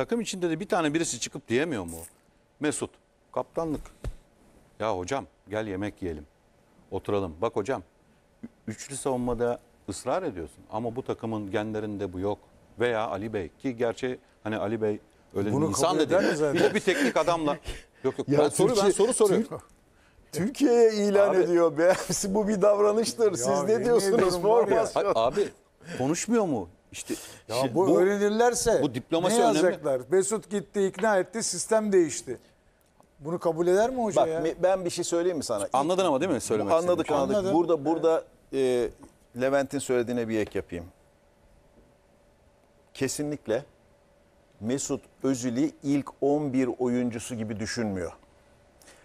takım içinde de bir tane birisi çıkıp diyemiyor mu? Mesut kaptanlık. Ya hocam gel yemek yiyelim. Oturalım. Bak hocam üçlü savunmada ısrar ediyorsun ama bu takımın genlerinde bu yok. Veya Ali Bey ki gerçi hani Ali Bey öyle Bunu insan da değil. Bir de bir teknik adamla. Yok yok ya ben, Türkiye, soru, ben soru soruyorum. Türk, Türkiye'ye ilan abi, ediyor. Be. bu bir davranıştır. Siz ne diyorsunuz? Abi konuşmuyor mu? İşte ya şimdi bu, bu öğrenirlerse bu diplomasi ne yazacaklar? Önemli. Besut gitti, ikna etti, sistem değişti. Bunu kabul eder mi hoca Bak, ya? Ben bir şey söyleyeyim mi sana? Anladın ama değil mi söylemek Anladık istedim. anladık. Anladım. Burada burada e, Levent'in söylediğine bir ek yapayım. Kesinlikle Mesut Özil'i ilk 11 oyuncusu gibi düşünmüyor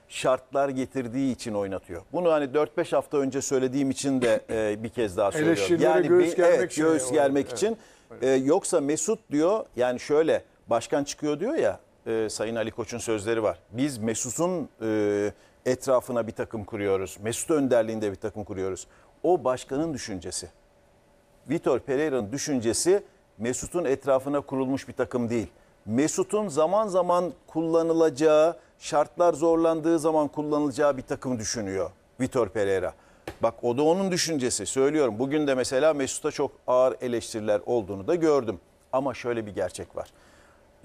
şartlar getirdiği için oynatıyor. Bunu hani 4-5 hafta önce söylediğim için de e, bir kez daha söylüyorum. Yani göğüs bir, germek evet, için. Göğüs germek evet. için. E, yoksa Mesut diyor yani şöyle başkan çıkıyor diyor ya e, Sayın Ali Koç'un sözleri var. Biz Mesut'un e, etrafına bir takım kuruyoruz. Mesut önderliğinde bir takım kuruyoruz. O başkanın düşüncesi. Vitor Pereira'nın düşüncesi Mesut'un etrafına kurulmuş bir takım değil. Mesut'un zaman zaman kullanılacağı şartlar zorlandığı zaman kullanılacağı bir takım düşünüyor Vitor Pereira. Bak o da onun düşüncesi söylüyorum. Bugün de mesela Mesut'a çok ağır eleştiriler olduğunu da gördüm. Ama şöyle bir gerçek var.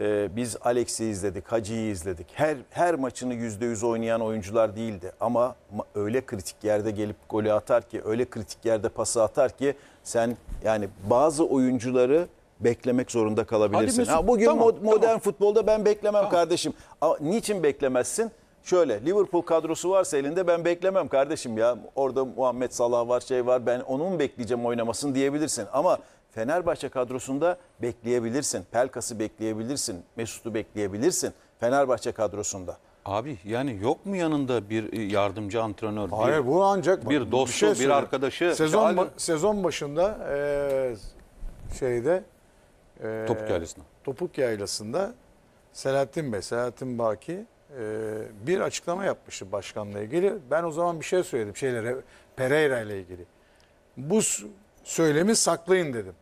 Ee, biz Alex'i izledik, Hacı'yı izledik. Her her maçını %100 oynayan oyuncular değildi. Ama öyle kritik yerde gelip golü atar ki, öyle kritik yerde pası atar ki sen yani bazı oyuncuları beklemek zorunda kalabilirsin. Mesut, ha, bugün tamam, modern tamam. futbolda ben beklemem tamam. kardeşim. niçin beklemezsin? Şöyle Liverpool kadrosu varsa elinde ben beklemem kardeşim ya. Orada Muhammed Salah var şey var ben onun bekleyeceğim oynamasın diyebilirsin. Ama Fenerbahçe kadrosunda bekleyebilirsin. Pelkas'ı bekleyebilirsin. Mesut'u bekleyebilirsin. Fenerbahçe kadrosunda. Abi yani yok mu yanında bir e, yardımcı antrenör? Hayır bir, bu ancak bir dostu, bir, şey bir arkadaşı. Sezon ba sezon başında e, şeyde ee, Topuk Yaylası'nda. Topuk Yaylası'nda Selahattin Bey, Selahattin Baki e, bir açıklama yapmıştı başkanla ilgili. Ben o zaman bir şey söyledim şeylere Pereira ile ilgili. Bu söylemi saklayın dedim.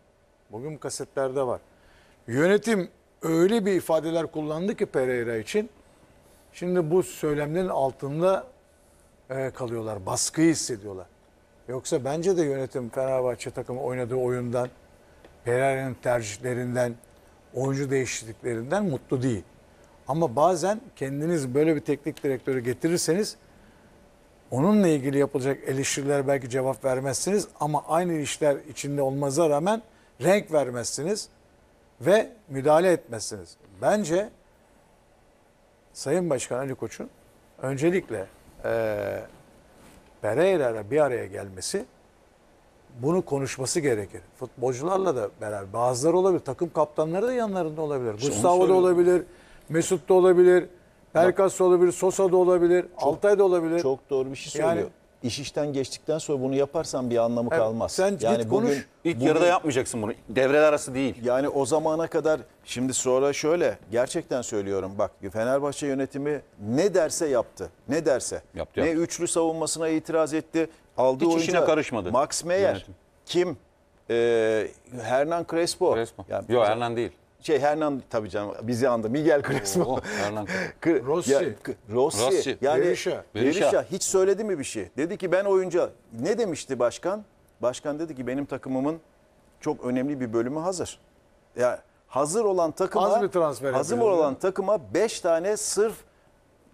Bugün kasetlerde var. Yönetim öyle bir ifadeler kullandı ki Pereira için. Şimdi bu söylemlerin altında e, kalıyorlar. Baskıyı hissediyorlar. Yoksa bence de yönetim Fenerbahçe takımı oynadığı oyundan Ferrari'nin tercihlerinden, oyuncu değişikliklerinden mutlu değil. Ama bazen kendiniz böyle bir teknik direktörü getirirseniz onunla ilgili yapılacak eleştiriler belki cevap vermezsiniz ama aynı işler içinde olmaza rağmen renk vermezsiniz ve müdahale etmezsiniz. Bence Sayın Başkan Ali Koç'un öncelikle e, Pereira'yla bir araya gelmesi bunu konuşması gerekir. Futbolcularla da beraber bazıları olabilir. Takım kaptanları da yanlarında olabilir. İşte Gustavo da olabilir. Mesut da olabilir. Perkas da olabilir. Sosa da olabilir. Çok, Altay da olabilir. Çok doğru bir şey söylüyor. Yani, İş işten geçtikten sonra bunu yaparsan bir anlamı evet, kalmaz. Sen yani git bugün, konuş. İlk bugün, yarıda yapmayacaksın bunu. Devreler arası değil. Yani o zamana kadar şimdi sonra şöyle gerçekten söylüyorum bak Fenerbahçe yönetimi ne derse yaptı. Ne derse. Yaptı, ne yaptı. üçlü savunmasına itiraz etti aldığı Hiç oyuncu işine karışmadı. Max Meyer, Yönetim. kim? Ee, Hernan Crespo. Crespo. Yani, Yok Hernan değil. Şey Hernan tabii canım bizi andı. Miguel Crespo. Oo, Hernan. Rossi. Ya, Rossi. Rossi. Yani Berisha. Berisha. hiç söyledi mi bir şey? Dedi ki ben oyuncu. Ne demişti başkan? Başkan dedi ki benim takımımın çok önemli bir bölümü hazır. Ya yani hazır olan takıma Az bir transfer hazır olan mi? takıma 5 tane sırf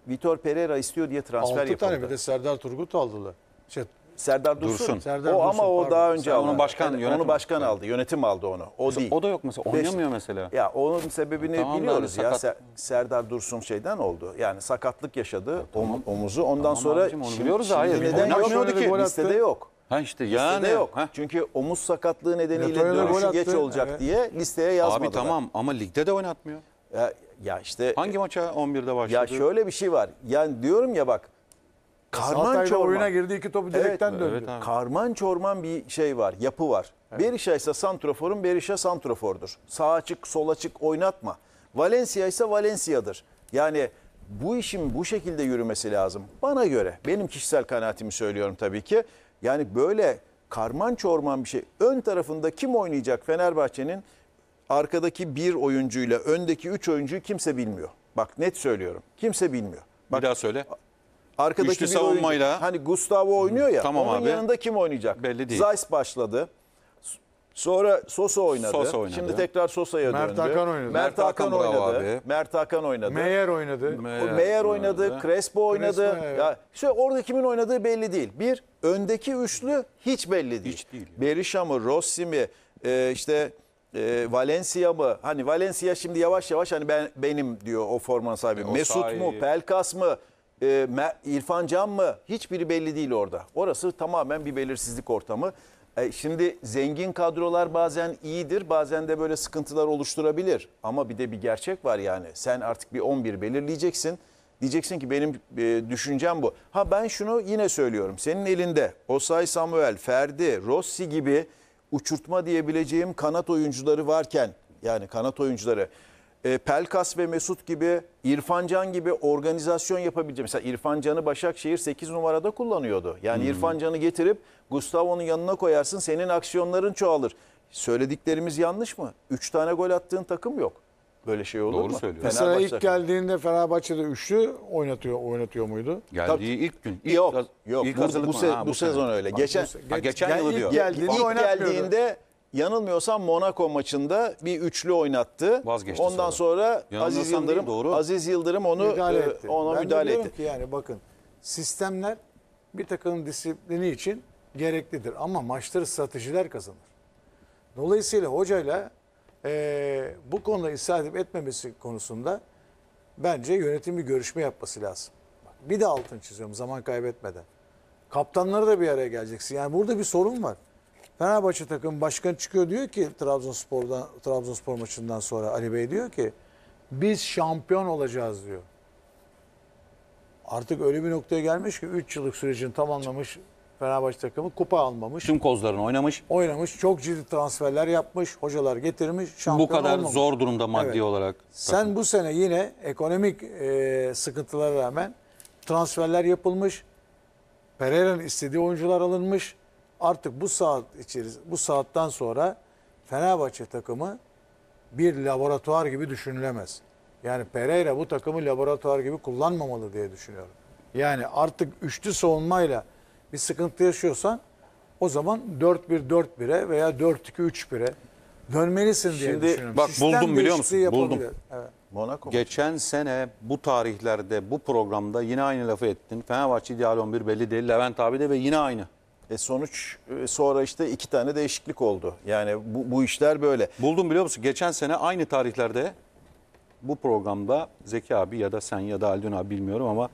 Vitor Pereira istiyor diye transfer 6 yapıldı. tane bir de Serdar Turgut aldılar. Şey, Serdar Dursun. Dursun. Serdar o Dursun, ama o daha önce onu başkan, Yani yönetim- onu başkan aldı. Yönetim aldı onu. O değil. O da yok mesela. Beş- Oynamıyor mesela. Ya onun sebebini Tamam biliyoruz hani ya. Serdar Dursun şeyden oldu. Yani sakatlık yaşadı om- omuzu. Ondan Tamam sonra abicim, onu biliyoruz da hayır. Neden Oynamıyor ki? Listede yok. Ha işte yani. Listede yok. Heh. Çünkü omuz sakatlığı nedeniyle Defoya'da dönüşü attı. geç olacak Evet. diye listeye yazmadılar. Abi tamam ama ligde de oynatmıyor. Ya, ya işte Hangi maça 11'de başladı? Ya şöyle bir şey var. Yani diyorum ya bak Karman Altay'da çorman. oyuna girdi iki topu direkten Evet, döndü. evet Karman çorman bir şey var, yapı var. Berisha ise santroforun Berisha santrofordur. Sağ açık, sol açık oynatma. Valencia ise Valencia'dır. Yani bu işin bu şekilde yürümesi lazım. Bana göre, benim kişisel kanaatimi söylüyorum tabii ki. Yani böyle karman çorman bir şey. Ön tarafında kim oynayacak Fenerbahçe'nin? Arkadaki bir oyuncuyla öndeki üç oyuncuyu kimse bilmiyor. Bak net söylüyorum. Kimse bilmiyor. Bak, Bir daha söyle. Arkadaki Güçlü bir savunmayla. Oyuncu, hani Gustavo oynuyor ya. Tamam onun abi. yanında kim oynayacak? Belli değil. Zayis başladı. Sonra Sosa oynadı. Sosa oynadı. Şimdi tekrar Sosa'ya döndü. Mert Hakan oynadı. Mert Hakan, oynadı. Mert Hakan oynadı. Meyer oynadı. Meyer, oynadı. oynadı. Crespo oynadı. Crespo, evet. ya, işte orada kimin oynadığı belli değil. Bir, öndeki üçlü hiç belli değil. Hiç değil. Berisha mı, Rossi mi, e, işte e, Valencia mı? Hani Valencia şimdi yavaş yavaş hani ben benim diyor o forma sahibi. E, Mesut sahi... mu, Pelkas mı? e, İrfan Can mı? Hiçbiri belli değil orada. Orası tamamen bir belirsizlik ortamı. E, şimdi zengin kadrolar bazen iyidir, bazen de böyle sıkıntılar oluşturabilir. Ama bir de bir gerçek var yani. Sen artık bir 11 belirleyeceksin. Diyeceksin ki benim e, düşüncem bu. Ha ben şunu yine söylüyorum. Senin elinde Osay Samuel, Ferdi, Rossi gibi uçurtma diyebileceğim kanat oyuncuları varken yani kanat oyuncuları e, Pelkas ve Mesut gibi İrfan Can gibi organizasyon yapabileceğim. Mesela İrfan Can'ı Başakşehir 8 numarada kullanıyordu. Yani hmm. İrfan Can'ı getirip Gustavo'nun yanına koyarsın senin aksiyonların çoğalır. Söylediklerimiz yanlış mı? 3 tane gol attığın takım yok. Böyle şey olur Doğru mu? söylüyor. Mesela Fenerbahçe ilk takımı. geldiğinde Fenerbahçe'de üçlü oynatıyor oynatıyor muydu? Geldiği Tabii. ilk gün. Ilk, yok. Yok. Ilk bu, bu, se ha, bu, bu sezon öyle. Geçen, ha, geç, geçen yıl diyor. Geldiğinde ilk geldiğinde yanılmıyorsam Monaco maçında bir üçlü oynattı. Vazgeçti Ondan sonra, sonra Aziz Yıldırım doğru. Aziz Yıldırım onu müdahale e, etti. ona ben müdahale etti. Ki yani bakın sistemler bir takımın disiplini için gereklidir ama maçları stratejiler kazanır. Dolayısıyla hocayla e, bu konuda isabet etmemesi konusunda bence yönetim bir görüşme yapması lazım. Bak, bir de altın çiziyorum zaman kaybetmeden. Kaptanları da bir araya geleceksin. Yani burada bir sorun var. Fenerbahçe takım başkan çıkıyor diyor ki Trabzonspor'dan Trabzonspor maçından sonra Ali Bey diyor ki biz şampiyon olacağız diyor. Artık öyle bir noktaya gelmiş ki 3 yıllık sürecini tamamlamış Fenerbahçe takımı kupa almamış. Tüm kozlarını oynamış. Oynamış. Çok ciddi transferler yapmış. Hocalar getirmiş. Şampiyon Bu kadar olmamış. zor durumda maddi evet. olarak. Sen takım. bu sene yine ekonomik e, sıkıntılara rağmen transferler yapılmış. Pereira'nın istediği oyuncular alınmış artık bu saat içeris bu saatten sonra Fenerbahçe takımı bir laboratuvar gibi düşünülemez. Yani Pereira bu takımı laboratuvar gibi kullanmamalı diye düşünüyorum. Yani artık üçlü savunmayla bir sıkıntı yaşıyorsan o zaman 4-1-4-1'e veya 4-2-3-1'e dönmelisin diye Şimdi, düşünüyorum. Bak Sistem buldum biliyor musun? Buldum. Evet. Monaco. Geçen sene bu tarihlerde bu programda yine aynı lafı ettin. Fenerbahçe ideal 11 belli değil. Levent abi de ve yine aynı. E sonuç e, sonra işte iki tane değişiklik oldu. Yani bu, bu işler böyle. Buldum biliyor musun? Geçen sene aynı tarihlerde bu programda Zeki abi ya da sen ya da Aldun abi bilmiyorum ama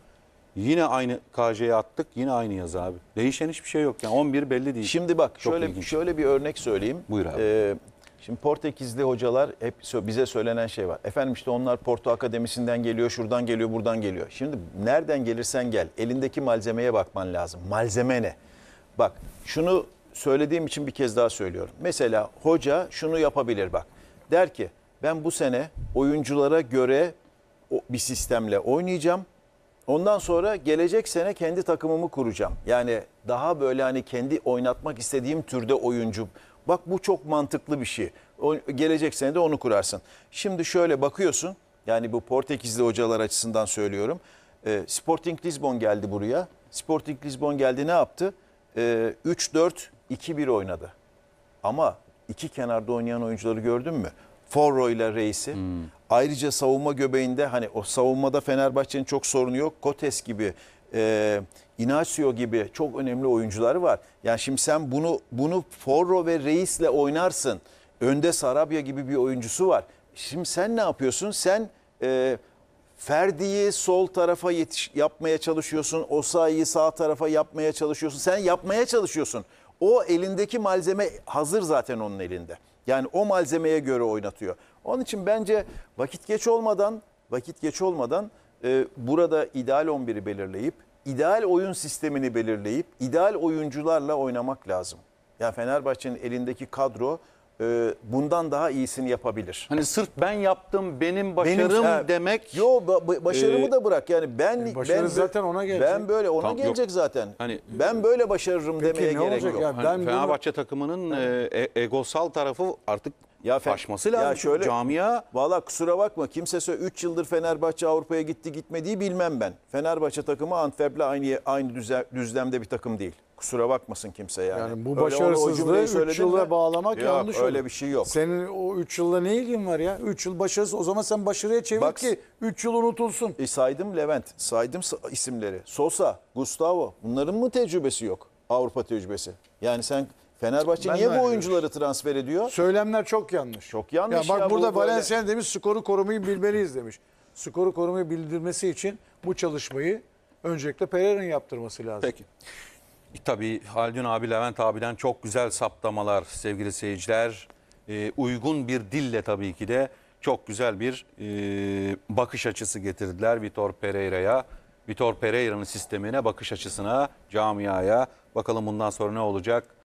yine aynı KJ'ye attık. Yine aynı yazı abi. Değişen hiçbir şey yok. Yani 11 belli değil. Şimdi bak Çok şöyle ilginç. şöyle bir örnek söyleyeyim. Buyur abi. Ee, Şimdi Portekizli hocalar hep bize söylenen şey var. Efendim işte onlar Porto Akademisi'nden geliyor, şuradan geliyor, buradan geliyor. Şimdi nereden gelirsen gel elindeki malzemeye bakman lazım. Malzeme ne? Bak şunu söylediğim için bir kez daha söylüyorum. Mesela hoca şunu yapabilir bak. Der ki ben bu sene oyunculara göre bir sistemle oynayacağım. Ondan sonra gelecek sene kendi takımımı kuracağım. Yani daha böyle hani kendi oynatmak istediğim türde oyuncu. Bak bu çok mantıklı bir şey. O, gelecek sene de onu kurarsın. Şimdi şöyle bakıyorsun. Yani bu Portekizli hocalar açısından söylüyorum. E, Sporting Lisbon geldi buraya. Sporting Lisbon geldi ne yaptı? 3-4-2-1 ee, oynadı. Ama iki kenarda oynayan oyuncuları gördün mü? Forro ile Reis'i. Hmm. Ayrıca savunma göbeğinde hani o savunmada Fenerbahçe'nin çok sorunu yok. Kotes gibi, e, Inacio gibi çok önemli oyuncuları var. Yani şimdi sen bunu bunu Forro ve Reis'le oynarsın. Önde Sarabia gibi bir oyuncusu var. Şimdi sen ne yapıyorsun? Sen e, Ferdi'yi sol tarafa yetiş yapmaya çalışıyorsun. Osayi'yi sağ tarafa yapmaya çalışıyorsun. Sen yapmaya çalışıyorsun. O elindeki malzeme hazır zaten onun elinde. Yani o malzemeye göre oynatıyor. Onun için bence vakit geç olmadan vakit geç olmadan e, burada ideal 11'i belirleyip ideal oyun sistemini belirleyip ideal oyuncularla oynamak lazım. Ya yani Fenerbahçe'nin elindeki kadro e, bundan daha iyisini yapabilir. Hani sırf ben yaptım benim başarım benim, demek. Yo başarımı e, da bırak yani ben e, ben zaten ona gelecek. Ben böyle ona tamam, gelecek yok. zaten. Hani ben böyle başarırım peki, demeye gerek yok. Ya, hani Fenerbahçe bunu... takımının e, e, egosal tarafı artık ya aşması lazım. Ya şöyle, camia. Valla kusura bakma kimse 3 yıldır Fenerbahçe Avrupa'ya gitti gitmediği bilmem ben. Fenerbahçe takımı Antwerp'le aynı aynı düzlemde bir takım değil kusura bakmasın kimse yani. Yani bu başarısızlığı 3 yılda bağlamak yok, yanlış öyle bir şey yok. Senin o 3 yılda ne ilgin var ya? 3 yıl başarısız o zaman sen başarıya çevir Bak, ki 3 yıl unutulsun. E, saydım Levent, saydım isimleri. Sosa, Gustavo bunların mı tecrübesi yok? Avrupa tecrübesi. Yani sen Fenerbahçe ben niye bu oyuncuları şey. transfer ediyor? Söylemler çok yanlış. Çok yanlış. Ya bak ya burada bu Valencia böyle... demiş skoru korumayı bilmeliyiz demiş. Skoru korumayı bildirmesi için bu çalışmayı öncelikle Pereira'nın yaptırması lazım. Peki. E, tabii Haldun abi, Levent abiden çok güzel saptamalar sevgili seyirciler. E, uygun bir dille tabii ki de çok güzel bir e, bakış açısı getirdiler Vitor Pereira'ya. Vitor Pereira'nın sistemine, bakış açısına, camiaya. Bakalım bundan sonra ne olacak?